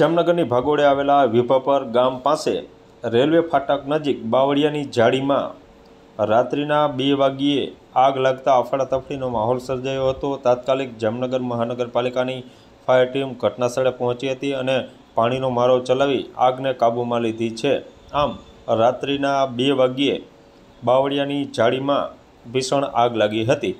જામનગરની ભાગોળે આવેલા વિભાપર ગામ પાસે રેલવે ફાટક નજીક બાવળિયાની જાળીમાં રાત્રિના બે વાગ્યે આગ લાગતા અફડાતફડીનો માહોલ સર્જાયો હતો તાત્કાલિક જામનગર મહાનગરપાલિકાની ફાયર ટીમ ઘટનાસ્થળે પહોંચી હતી અને પાણીનો મારો ચલાવી આગને કાબૂમાં લીધી છે આમ રાત્રિના બે વાગ્યે બાવળિયાની જાળીમાં ભીષણ આગ લાગી હતી